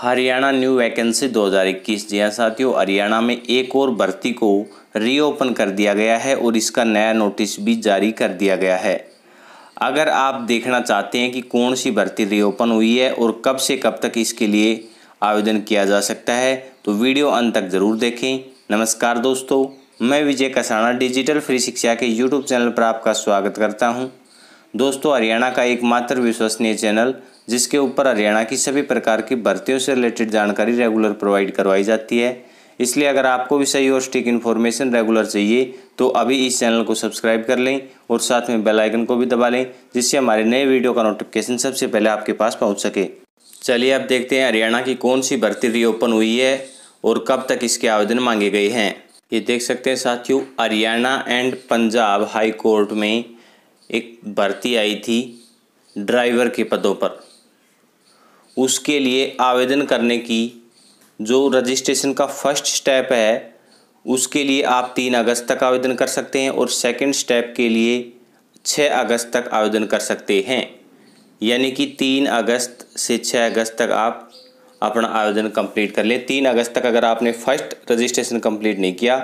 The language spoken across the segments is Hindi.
हरियाणा न्यू वैकेंसी 2021 जी हाँ साथियों हरियाणा में एक और भर्ती को रीओपन कर दिया गया है और इसका नया नोटिस भी जारी कर दिया गया है अगर आप देखना चाहते हैं कि कौन सी भर्ती रीओपन हुई है और कब से कब तक इसके लिए आवेदन किया जा सकता है तो वीडियो अंत तक ज़रूर देखें नमस्कार दोस्तों मैं विजय कसाना डिजिटल फ्री शिक्षा के यूट्यूब चैनल पर आपका स्वागत करता हूँ दोस्तों हरियाणा का एकमात्र विश्वसनीय चैनल जिसके ऊपर हरियाणा की सभी प्रकार की भर्तियों से रिलेटेड जानकारी रेगुलर प्रोवाइड करवाई जाती है इसलिए अगर आपको भी सही और स्टिक इन्फॉर्मेशन रेगुलर चाहिए तो अभी इस चैनल को सब्सक्राइब कर लें और साथ में बेल आइकन को भी दबा लें जिससे हमारे नए वीडियो का नोटिफिकेशन सबसे पहले आपके पास पहुंच सके चलिए अब देखते हैं हरियाणा की कौन सी भर्ती रीओपन हुई है और कब तक इसके आवेदन मांगे गए हैं ये देख सकते हैं साथियों Haryana and Punjab high court में एक भर्ती आई थी ड्राइवर के पदों पर उसके लिए आवेदन करने की जो रजिस्ट्रेशन का फर्स्ट स्टेप है उसके लिए आप तीन अगस्त तक आवेदन कर सकते हैं और सेकंड स्टेप के लिए छः अगस्त तक आवेदन कर सकते हैं यानी कि तीन अगस्त से छः अगस्त तक आप अपना आवेदन कंप्लीट कर लें तीन अगस्त तक अगर आपने फर्स्ट रजिस्ट्रेशन कंप्लीट नहीं किया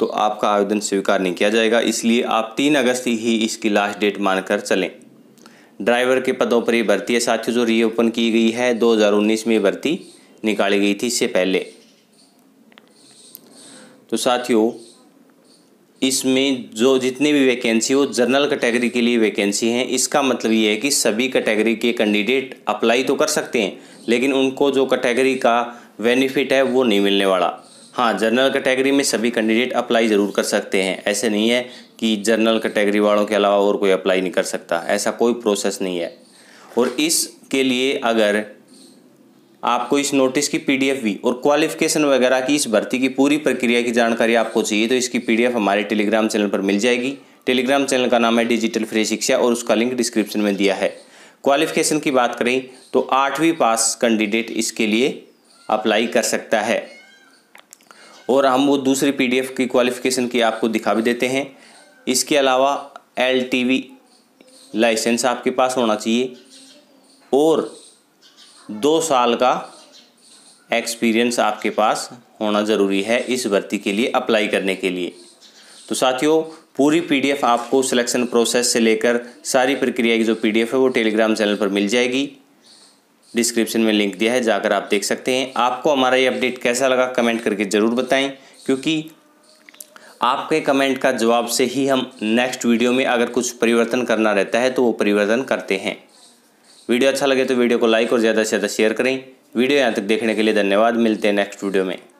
तो आपका आवेदन स्वीकार नहीं किया जाएगा इसलिए आप तीन अगस्त ही इसकी लास्ट डेट मानकर चलें ड्राइवर के पदों पर ये भर्ती है साथियों जो रीओपन की गई है 2019 में भर्ती निकाली गई थी इससे पहले तो साथियों इसमें जो जितने भी वैकेंसी हो जनरल कैटेगरी के लिए वैकेंसी हैं इसका मतलब ये है कि सभी कैटेगरी के कैंडिडेट अप्लाई तो कर सकते हैं लेकिन उनको जो कैटेगरी का बेनिफिट है वो नहीं मिलने वाला हाँ जनरल कैटेगरी में सभी कैंडिडेट अप्लाई ज़रूर कर सकते हैं ऐसे नहीं है कि जनरल कैटेगरी वालों के अलावा और कोई अप्लाई नहीं कर सकता ऐसा कोई प्रोसेस नहीं है और इसके लिए अगर आपको इस नोटिस की पीडीएफ भी और क्वालिफिकेशन वगैरह की इस भर्ती की पूरी प्रक्रिया की जानकारी आपको चाहिए तो इसकी पी हमारे टेलीग्राम चैनल पर मिल जाएगी टेलीग्राम चैनल का नाम है डिजिटल फ्री शिक्षा और उसका लिंक डिस्क्रिप्शन में दिया है क्वालिफिकेशन की बात करें तो आठवीं पास कैंडिडेट इसके लिए अप्लाई कर सकता है और हम वो दूसरी पीडीएफ की क्वालिफ़िकेशन की आपको दिखा भी देते हैं इसके अलावा एलटीवी लाइसेंस आपके पास होना चाहिए और दो साल का एक्सपीरियंस आपके पास होना ज़रूरी है इस भर्ती के लिए अप्लाई करने के लिए तो साथियों पूरी पीडीएफ आपको सिलेक्शन प्रोसेस से लेकर सारी प्रक्रिया की जो पीडीएफ है वो टेलीग्राम चैनल पर मिल जाएगी डिस्क्रिप्शन में लिंक दिया है जाकर आप देख सकते हैं आपको हमारा ये अपडेट कैसा लगा कमेंट करके ज़रूर बताएं क्योंकि आपके कमेंट का जवाब से ही हम नेक्स्ट वीडियो में अगर कुछ परिवर्तन करना रहता है तो वो परिवर्तन करते हैं वीडियो अच्छा लगे तो वीडियो को लाइक और ज़्यादा से ज़्यादा शेयर करें वीडियो यहाँ तक देखने के लिए धन्यवाद मिलते हैं नेक्स्ट वीडियो में